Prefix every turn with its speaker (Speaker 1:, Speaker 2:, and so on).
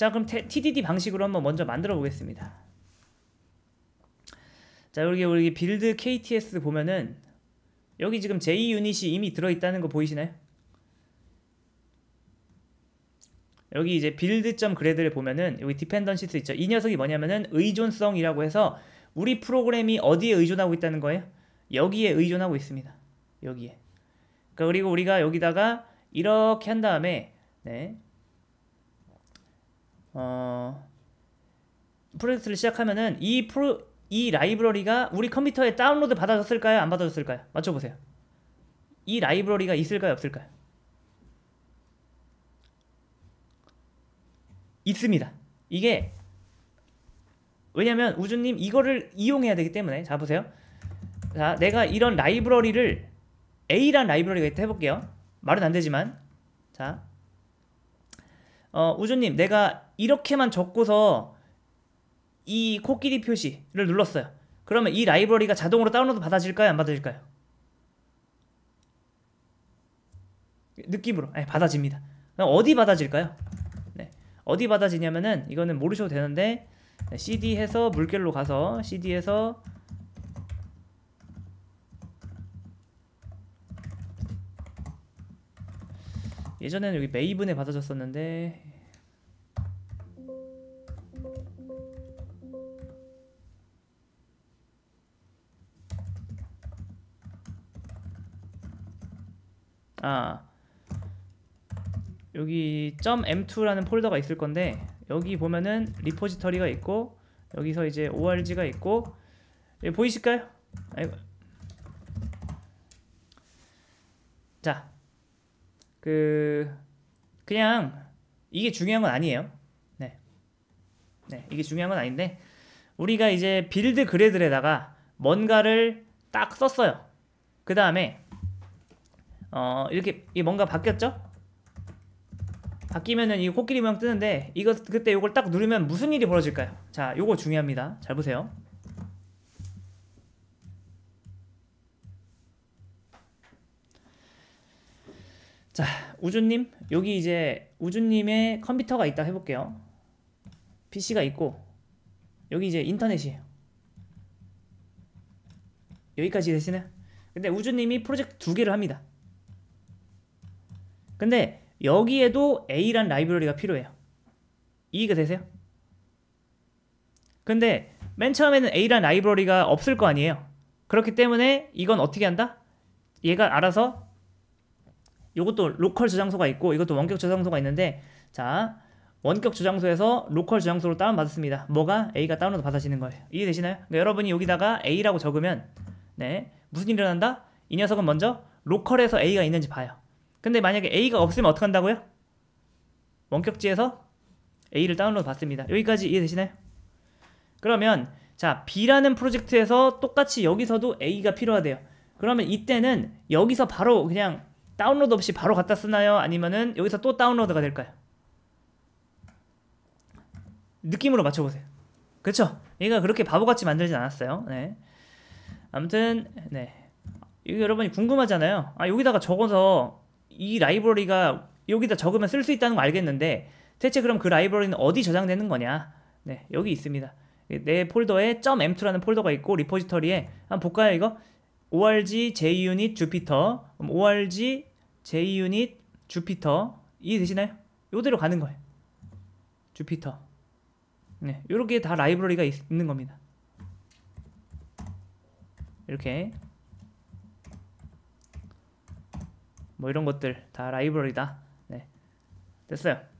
Speaker 1: 자 그럼 TDD 방식으로 한번 먼저 만들어 보겠습니다 자 여기 우리 빌드 KTS 보면은 여기 지금 J 유닛이 이미 들어있다는 거 보이시나요? 여기 이제 빌드점 그래드를 보면은 여기 d d e e p n 디펜던시스 있죠. 이 녀석이 뭐냐면은 의존성이라고 해서 우리 프로그램이 어디에 의존하고 있다는 거예요? 여기에 의존하고 있습니다. 여기에. 그러니까 그리고 우리가 여기다가 이렇게 한 다음에 네. 어, 프로젝트를 시작하면은 이 프로 이 라이브러리가 우리 컴퓨터에 다운로드 받아졌을까요? 안 받아졌을까요? 맞춰보세요. 이 라이브러리가 있을까요? 없을까요? 있습니다. 이게 왜냐면 우주님 이거를 이용해야 되기 때문에 자 보세요. 자 내가 이런 라이브러리를 A란 라이브러리가 있다 해볼게요. 말은 안 되지만 자 어, 우주님 내가 이렇게만 적고서 이 코끼리 표시를 눌렀어요. 그러면 이 라이브러리가 자동으로 다운로드 받아질까요? 안 받아질까요? 느낌으로 네, 받아집니다. 어디 받아질까요? 네, 어디 받아지냐면은 이거는 모르셔도 되는데 네, CD 에서 물결로 가서 CD에서 예전에는 여기 메이븐에 받아졌었는데 아 여기 .m2라는 폴더가 있을 건데 여기 보면은 리포지터리가 있고 여기서 이제 org가 있고 여기 예, 보이실까요? 아이고. 자, 그 그냥 이게 중요한 건 아니에요. 네, 네 이게 중요한 건 아닌데 우리가 이제 빌드 그래들에다가 뭔가를 딱 썼어요. 그 다음에 어 이렇게 뭔가 바뀌었죠? 바뀌면은 이 코끼리 모양 뜨는데 이거 그때 이걸 딱 누르면 무슨 일이 벌어질까요? 자 요거 중요합니다 잘 보세요 자 우주님 여기 이제 우주님의 컴퓨터가 있다 해볼게요 PC가 있고 여기 이제 인터넷이에요 여기까지 되시나요? 근데 우주님이 프로젝트 두 개를 합니다 근데 여기에도 A란 라이브러리가 필요해요. 이해가 되세요? 근데 맨 처음에는 A란 라이브러리가 없을 거 아니에요. 그렇기 때문에 이건 어떻게 한다? 얘가 알아서 이것도 로컬 저장소가 있고 이것도 원격 저장소가 있는데 자 원격 저장소에서 로컬 저장소로 다운받았습니다. 뭐가 A가 다운로드 받아지는 거예요. 이해되시나요? 그러니까 여러분이 여기다가 A라고 적으면 네 무슨 일이 일어난다? 이 녀석은 먼저 로컬에서 A가 있는지 봐요. 근데 만약에 A가 없으면 어떻게 한다고요? 원격지에서 A를 다운로드 받습니다. 여기까지 이해되시나요? 그러면 자 B라는 프로젝트에서 똑같이 여기서도 A가 필요하대요. 그러면 이때는 여기서 바로 그냥 다운로드 없이 바로 갖다 쓰나요? 아니면은 여기서 또 다운로드가 될까요? 느낌으로 맞춰보세요. 그쵸? 얘가 그렇게 바보같이 만들진 않았어요. 네. 아무튼 네. 이게 여러분이 궁금하잖아요. 아 여기다가 적어서 이 라이브러리가 여기다 적으면 쓸 수 있다는 거 알겠는데 대체 그럼 그 라이브러리는 어디 저장되는 거냐? 네, 여기 있습니다. 내 폴더에 .m2라는 폴더가 있고 리포지터리에 한번 볼까요 이거? org junit jupyter org junit jupyter 이해되시나요? 요대로 가는 거예요. jupyter 네, 요렇게 다 라이브러리가 있, 있는 겁니다. 이렇게 뭐 이런 것들 다 라이브러리다. 네. 됐어요.